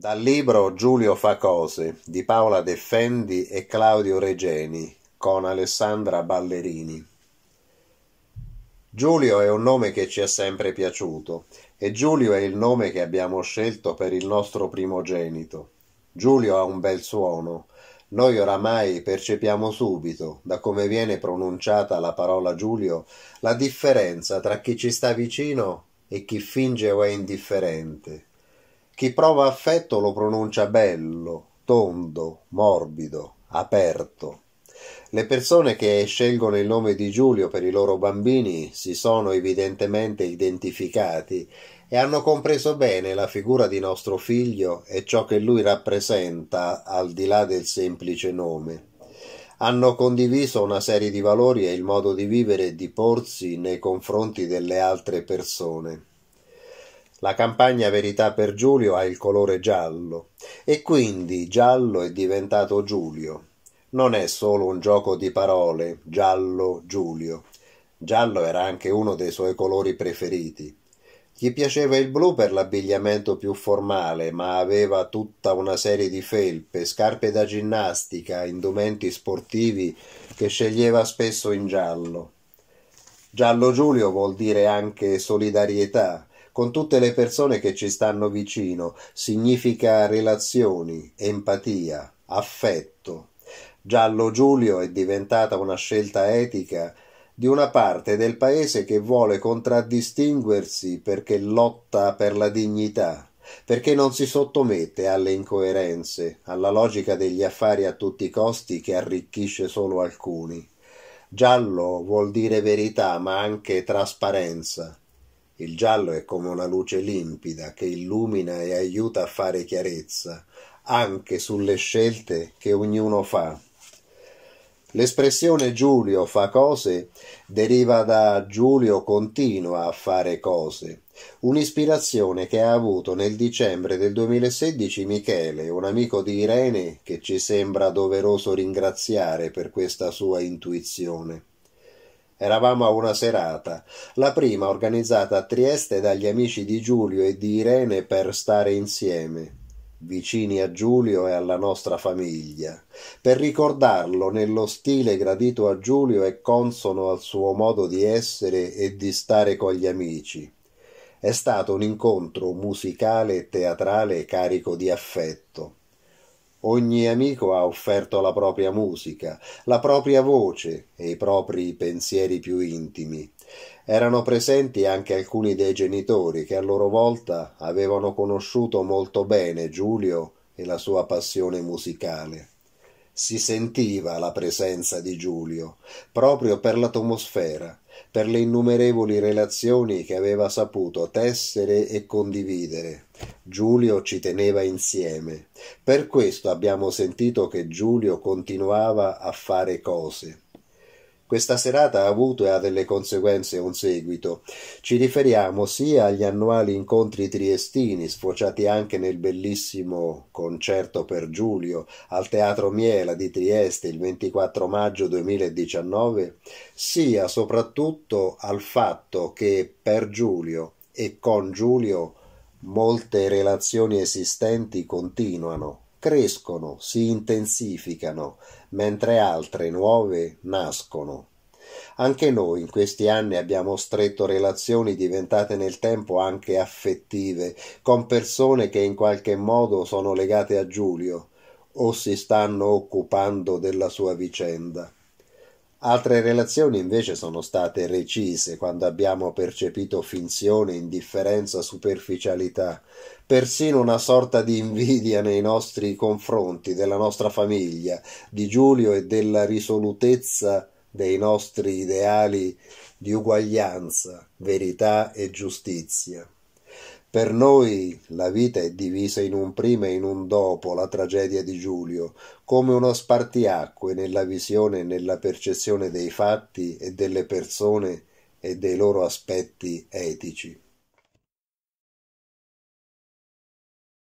Dal libro Giulio fa cose di Paola De e Claudio Regeni con Alessandra Ballerini. Giulio è un nome che ci è sempre piaciuto e Giulio è il nome che abbiamo scelto per il nostro primogenito. Giulio ha un bel suono. Noi oramai percepiamo subito, da come viene pronunciata la parola Giulio, la differenza tra chi ci sta vicino e chi finge o è indifferente, chi prova affetto lo pronuncia bello, tondo, morbido, aperto. Le persone che scelgono il nome di Giulio per i loro bambini si sono evidentemente identificati e hanno compreso bene la figura di nostro figlio e ciò che lui rappresenta al di là del semplice nome. Hanno condiviso una serie di valori e il modo di vivere e di porsi nei confronti delle altre persone. La campagna Verità per Giulio ha il colore giallo e quindi giallo è diventato Giulio. Non è solo un gioco di parole, giallo Giulio. Giallo era anche uno dei suoi colori preferiti. Gli piaceva il blu per l'abbigliamento più formale, ma aveva tutta una serie di felpe, scarpe da ginnastica, indumenti sportivi che sceglieva spesso in giallo. Giallo Giulio vuol dire anche solidarietà, con tutte le persone che ci stanno vicino, significa relazioni, empatia, affetto. Giallo Giulio è diventata una scelta etica di una parte del paese che vuole contraddistinguersi perché lotta per la dignità, perché non si sottomette alle incoerenze, alla logica degli affari a tutti i costi che arricchisce solo alcuni. Giallo vuol dire verità ma anche trasparenza. Il giallo è come una luce limpida che illumina e aiuta a fare chiarezza anche sulle scelte che ognuno fa. L'espressione Giulio fa cose deriva da Giulio continua a fare cose, un'ispirazione che ha avuto nel dicembre del 2016 Michele, un amico di Irene che ci sembra doveroso ringraziare per questa sua intuizione. Eravamo a una serata, la prima organizzata a Trieste dagli amici di Giulio e di Irene per stare insieme, vicini a Giulio e alla nostra famiglia, per ricordarlo nello stile gradito a Giulio e consono al suo modo di essere e di stare con gli amici. È stato un incontro musicale e teatrale carico di affetto. Ogni amico ha offerto la propria musica, la propria voce e i propri pensieri più intimi. Erano presenti anche alcuni dei genitori che a loro volta avevano conosciuto molto bene Giulio e la sua passione musicale. Si sentiva la presenza di Giulio, proprio per l'atmosfera, per le innumerevoli relazioni che aveva saputo tessere e condividere. Giulio ci teneva insieme. Per questo abbiamo sentito che Giulio continuava a fare cose. Questa serata ha avuto e ha delle conseguenze un seguito. Ci riferiamo sia agli annuali incontri triestini, sfociati anche nel bellissimo concerto per Giulio al Teatro Miela di Trieste il 24 maggio 2019, sia soprattutto al fatto che per Giulio e con Giulio molte relazioni esistenti continuano crescono, si intensificano, mentre altre nuove nascono. Anche noi in questi anni abbiamo stretto relazioni diventate nel tempo anche affettive con persone che in qualche modo sono legate a Giulio o si stanno occupando della sua vicenda. Altre relazioni invece sono state recise quando abbiamo percepito finzione, indifferenza, superficialità, persino una sorta di invidia nei nostri confronti, della nostra famiglia, di Giulio e della risolutezza dei nostri ideali di uguaglianza, verità e giustizia. Per noi la vita è divisa in un prima e in un dopo la tragedia di Giulio, come uno spartiacque nella visione e nella percezione dei fatti e delle persone e dei loro aspetti etici.